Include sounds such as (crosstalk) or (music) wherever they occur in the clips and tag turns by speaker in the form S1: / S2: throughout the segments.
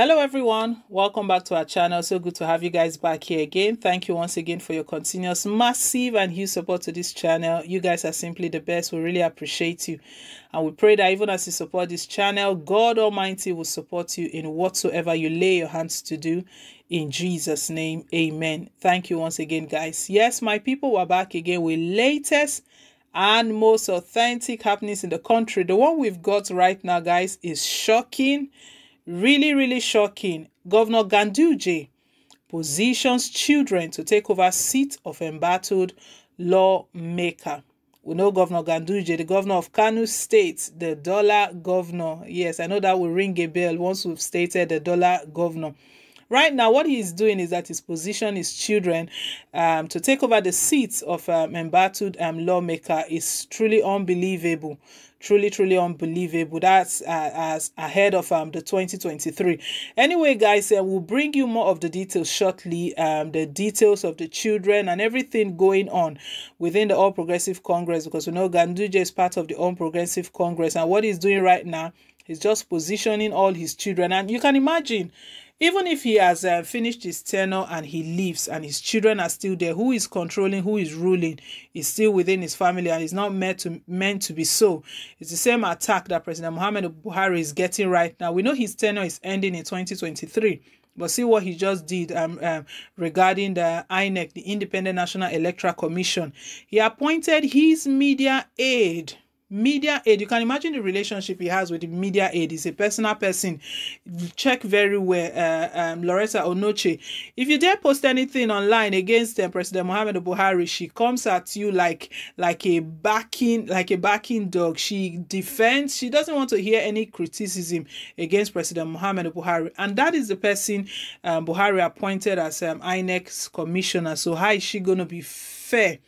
S1: hello everyone welcome back to our channel so good to have you guys back here again thank you once again for your continuous massive and huge support to this channel you guys are simply the best we really appreciate you and we pray that even as you support this channel god almighty will support you in whatsoever you lay your hands to do in jesus name amen thank you once again guys yes my people were back again with latest and most authentic happenings in the country the one we've got right now guys is shocking Really, really shocking. Governor Ganduje positions children to take over seat of embattled lawmaker. We know Governor Ganduje, the governor of Kanu State, the dollar governor. Yes, I know that will ring a bell once we've stated the dollar governor. Right now, what he is doing is that he's positioning his children um, to take over the seats of um, embattled um, lawmaker is truly unbelievable truly truly unbelievable that's uh, as ahead of um the 2023 anyway guys uh, we'll bring you more of the details shortly um the details of the children and everything going on within the all progressive congress because we know ganduja is part of the all progressive congress and what he's doing right now is just positioning all his children and you can imagine even if he has uh, finished his tenure and he leaves and his children are still there, who is controlling, who is ruling, is still within his family and is not meant to, meant to be so. It's the same attack that President Mohammed Buhari is getting right now. We know his tenure is ending in 2023. But see what he just did um, um, regarding the INEC, the Independent National Electoral Commission. He appointed his media aide media aid you can imagine the relationship he has with the media aid he's a personal person check very well uh, um, loretta onoche if you dare post anything online against uh, president mohammed buhari she comes at you like like a backing like a backing dog she defends she doesn't want to hear any criticism against president mohammed buhari and that is the person um, buhari appointed as um, commissioner so how is she going to be fair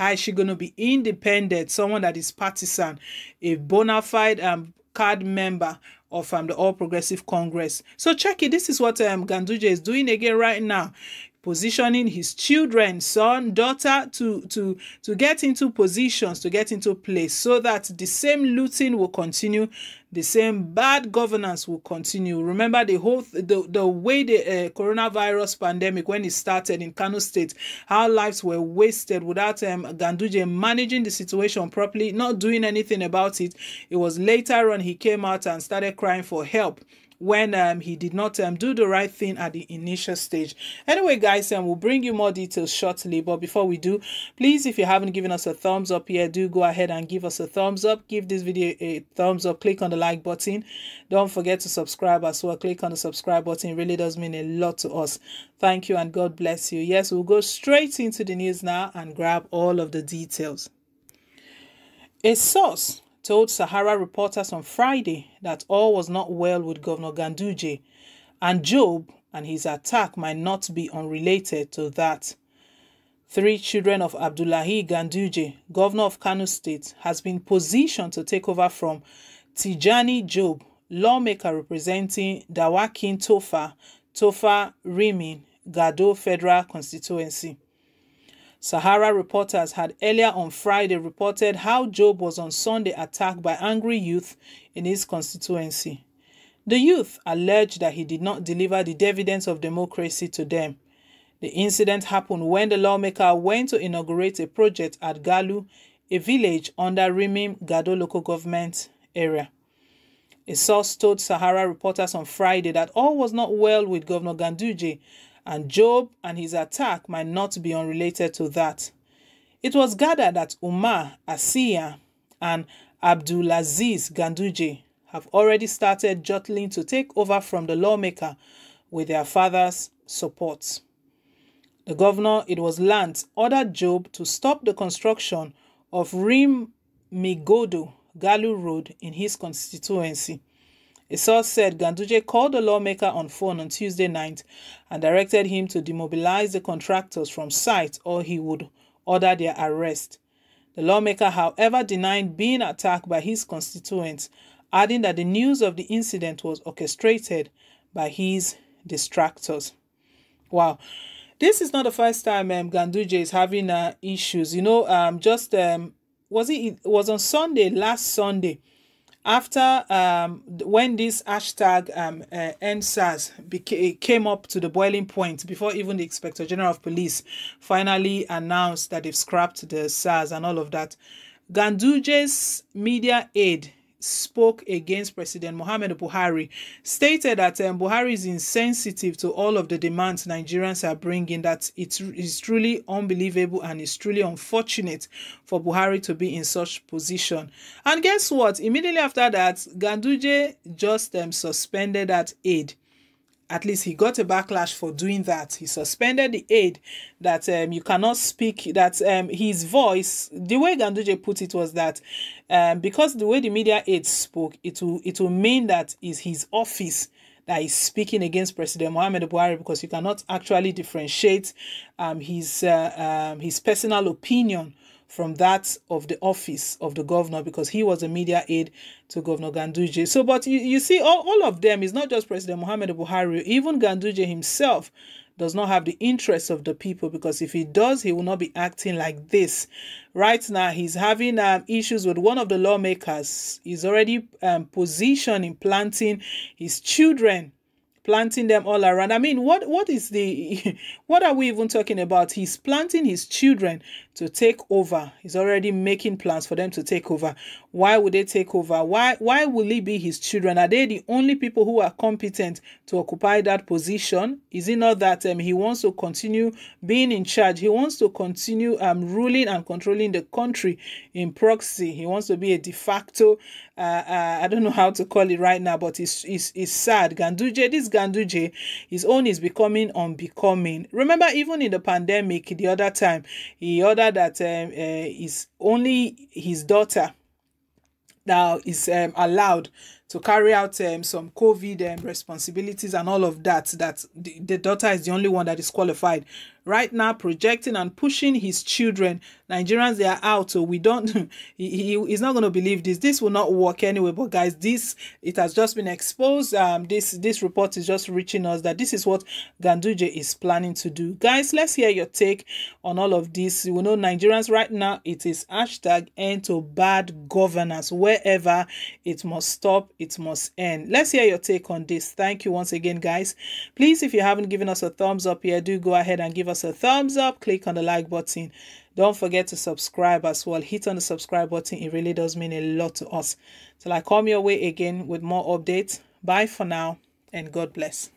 S1: how is she going to be independent? Someone that is partisan, a bona fide um, card member of um, the All Progressive Congress. So check it. This is what um, Ganduje is doing again right now positioning his children, son, daughter to, to, to get into positions, to get into place, so that the same looting will continue, the same bad governance will continue. Remember the whole th the, the way the uh, coronavirus pandemic, when it started in Kano State, how lives were wasted without um, Ganduje managing the situation properly, not doing anything about it. It was later on he came out and started crying for help when um, he did not um, do the right thing at the initial stage. Anyway, guys, um, we'll bring you more details shortly. But before we do, please, if you haven't given us a thumbs up here, do go ahead and give us a thumbs up. Give this video a thumbs up. Click on the like button. Don't forget to subscribe as well. Click on the subscribe button. It really does mean a lot to us. Thank you and God bless you. Yes, we'll go straight into the news now and grab all of the details. A source told Sahara reporters on Friday that all was not well with Governor Ganduje, and Job and his attack might not be unrelated to that. Three children of Abdullahi Ganduje, governor of Kano State, has been positioned to take over from Tijani Job, lawmaker representing Dawakin Tofa, Tofa Rimin, Gado Federal Constituency. Sahara reporters had earlier on Friday reported how Job was on Sunday attacked by angry youth in his constituency. The youth alleged that he did not deliver the dividends of democracy to them. The incident happened when the lawmaker went to inaugurate a project at Galu, a village under Rimim Gado local government area. A source told Sahara reporters on Friday that all was not well with Governor Ganduje and Job and his attack might not be unrelated to that. It was gathered that Umar Asiya and Abdulaziz Ganduje have already started jottling to take over from the lawmaker with their father's support. The governor, it was learnt, ordered Job to stop the construction of Rim Migodo Galu Road in his constituency a source said Ganduje called the lawmaker on phone on Tuesday night and directed him to demobilize the contractors from site or he would order their arrest. The lawmaker, however, denied being attacked by his constituents, adding that the news of the incident was orchestrated by his distractors. Wow. This is not the first time um, Ganduje is having uh, issues. You know, um, just um, was it, it was on Sunday, last Sunday, after um, when this hashtag um, uh, NSAS beca- eh, came up to the boiling point, before even the Inspector General of Police finally announced that they've scrapped the SARS and all of that, Ganduje's media aide spoke against President Mohamed Buhari stated that um, Buhari is insensitive to all of the demands Nigerians are bringing, that it is truly unbelievable and it's truly unfortunate for Buhari to be in such position. And guess what? Immediately after that, Ganduje just um, suspended that aid at least he got a backlash for doing that. He suspended the aid that um, you cannot speak, that um, his voice, the way Ganduje put it was that um, because the way the media aid spoke, it will, it will mean that is his office that is speaking against President Mohamed Buhari because you cannot actually differentiate um, his, uh, um, his personal opinion from that of the office of the governor because he was a media aide to Governor Ganduje. So, but you, you see, all, all of them is not just President Mohammed Buhari, even Ganduje himself does not have the interests of the people because if he does, he will not be acting like this. Right now, he's having um, issues with one of the lawmakers. He's already um, positioned in planting his children planting them all around. I mean, what what is the (laughs) what are we even talking about? He's planting his children to take over. He's already making plans for them to take over. Why would they take over? Why why will he be his children? Are they the only people who are competent to occupy that position? Is it not that um, he wants to continue being in charge? He wants to continue um, ruling and controlling the country in proxy. He wants to be a de facto. Uh, uh, I don't know how to call it right now, but it's it's, it's sad. Ganduje, this Ganduje, his own is becoming unbecoming. Remember, even in the pandemic, the other time, he ordered that um, uh, is only his daughter now is um, allowed to carry out um, some COVID um, responsibilities and all of that, that the, the daughter is the only one that is qualified. Right now, projecting and pushing his children, Nigerians, they are out. So we don't, (laughs) he, he is not going to believe this. This will not work anyway. But guys, this, it has just been exposed. Um, this, this report is just reaching us that this is what Ganduje is planning to do. Guys, let's hear your take on all of this. You know, Nigerians right now, it is hashtag end to bad governance. Wherever it must stop, it must end. Let's hear your take on this. Thank you once again, guys. Please, if you haven't given us a thumbs up here, do go ahead and give us a thumbs up. Click on the like button. Don't forget to subscribe as well. Hit on the subscribe button. It really does mean a lot to us. Till I come your way again with more updates. Bye for now and God bless.